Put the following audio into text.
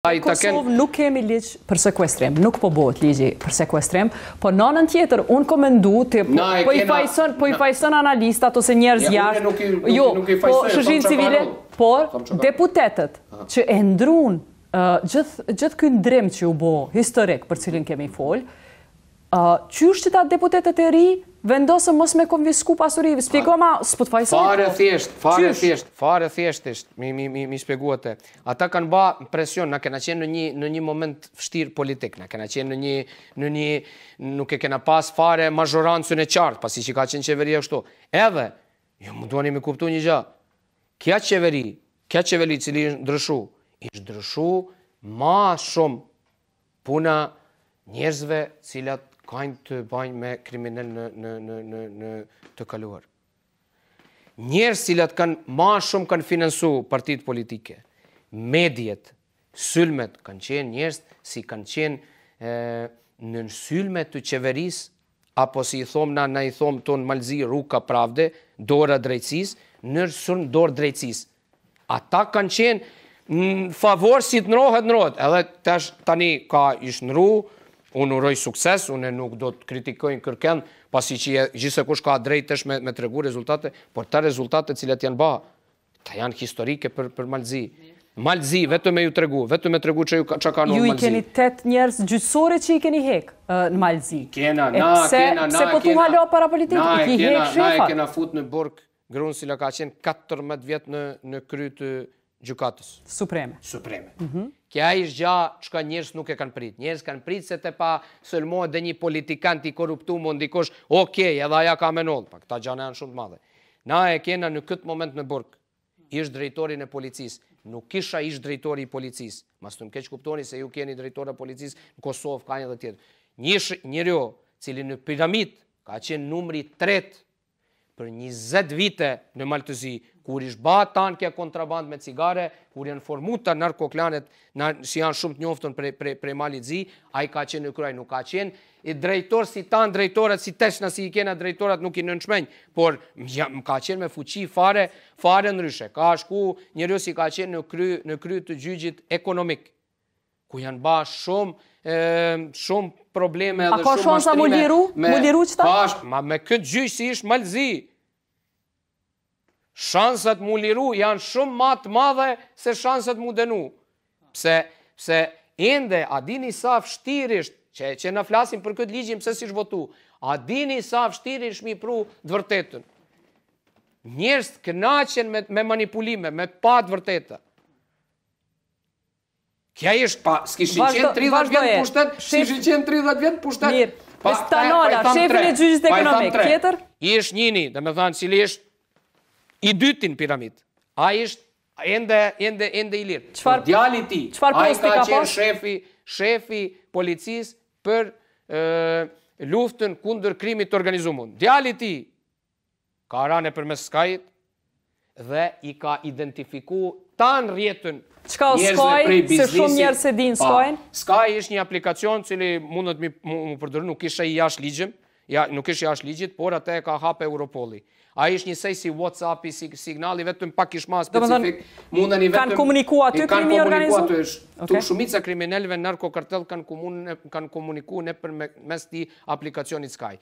Kosovë nuk kemi ligjë për sekwestrim, nuk po bëhet ligjë për sekwestrim, po në nënën tjetër, unë komendu të po-, po i po fajson analistat ose njerëz jashtë, jo, po shëshin civile, por deputetet që e ndrun gjithë këndrim që u bo historik për cilin kemi folë, që ta deputetet e ri vendosëm mos me konvisku pasurive. Spjegoma, së pëtë fajsojtë. Fare thjesht, fare thjesht, fare thjesht mi, mi, mi, spjeguate. Ata kanë ba presion, na kena qenë në një, në një moment fështir politik, na kena qenë në një, në një, nuk e kena pas fare majorancën e qartë, pasi që ka qenë qeveri e kështu. Edhe, jo më duani me kuptu një gjë, kja qeveri, kja qeveri cili ndrëshu, ndryshu, ishtë ndryshu ma shumë puna njerëzve cilat kanë të bajnë me kriminal në, në, në, në, në të kaluar. Njerës cilat kanë ma shumë kanë finansu partit politike, medjet, sylmet, kanë qenë njerës si kanë qenë në sylmet të qeveris, apo si i thomë na, na i thomë tonë malzi rruka pravde, dora drejtsis, nërë dorë drejtsis. Ata kanë qenë në favor si të nërohet nërohet, edhe tash tani ka ishë nëruë, unë uroj sukses, unë e nuk do të kritikojnë kërken, pasi që gjithse kush ka drejtësh me të regu rezultate, por ta rezultate cilat janë ba, ta janë historike për malëzi. Malëzi, vetëm e ju të regu, vetëm e të regu që ju ka nërë malëzi. Ju i keni tëtë njerës gjyësore që i keni hekë në malëzi. Kena, na, kena, na, kena. Se po të më halua para politikë, i hekë shifat. Na, e kena fut në burg, grunë si la ka qenë 14 vjetë në krytë gjukatës. Supreme. Supreme. Mhm. Kja ishtë gja që ka njërës nuk e kanë pritë. Njërës kanë pritë se të pa sëllmojë dhe një politikan të i korruptu më ndikosh, okej, edhe aja ka menodhë, pa këta gjanë janë shumë të madhe. Na e kena në këtë moment në burg, ishtë drejtori në policisë, nuk isha ishtë drejtori i policisë, mas të më keqë kuptoni se ju keni drejtori policisë në Kosovë, ka një dhe tjetë. Njërë, njërë, cili në piramid, ka qenë numri tretë për 20 vite në Maltëzi, kur ish ba tanke kontraband me cigare, kur janë formu të narkoklanet, si janë shumë të njoftën për pre, pre Malitëzi, a i ka qenë në kruaj, nuk ka qenë, i drejtor si tanë, drejtorat si teshna, si i kena drejtorat nuk i nënçmenj, por më ka qenë me fuqi fare, fare në Ka shku njërë i ka qenë në kry, në të gjyqit ekonomik, ku janë ba shumë, shumë probleme a dhe shumë A ka shumë sa mu liru? Me, liru qëta? Pash, me këtë gjyqë si ishë malëzi, Shansët mu liru janë shumë matë madhe se shansët mu dënu. Pse, pse, ende, a dini sa fështirisht, që, që në flasim për këtë ligjim, pëse si shvotu, a dini sa fështirisht mi pru dë vërtetën. Njërës kënaqen me, me manipulime, me patë vërtetën. Kja ishtë pa, s'ki shi qenë 30 vjetë pushtet, s'ki shi qenë 30 vjetë pushtet. Mirë, pa, e stanona, shefën e gjyqës të ekonomikë, kjetër? Ishtë njëni, dhe me thanë, i dytin piramid. A ishtë ende, ende, ende i lirë. Qëfar, për po- djali a i ka, qenë shefi, shefi policis për luftën kundër krimit të organizumun. Djali ti ka arane për mes skajt dhe i ka identifiku tanë rjetën Qka o Skaj, se shumë njerë se din Skajnë? Skaj një aplikacion cili mundët mi më përdërë, nuk isha i jash ligjëm, Ja, nuk është jashtë ligjit, por atë e ka hapë Europoli. A ishtë një sej si Whatsapp, si signali, vetëm pak ishma specifik, mundën i vetëm... Kanë komuniku aty krimi organizu? Të shumit se kriminelve në narkokartel kanë komuniku ne për mes ti aplikacionit Sky.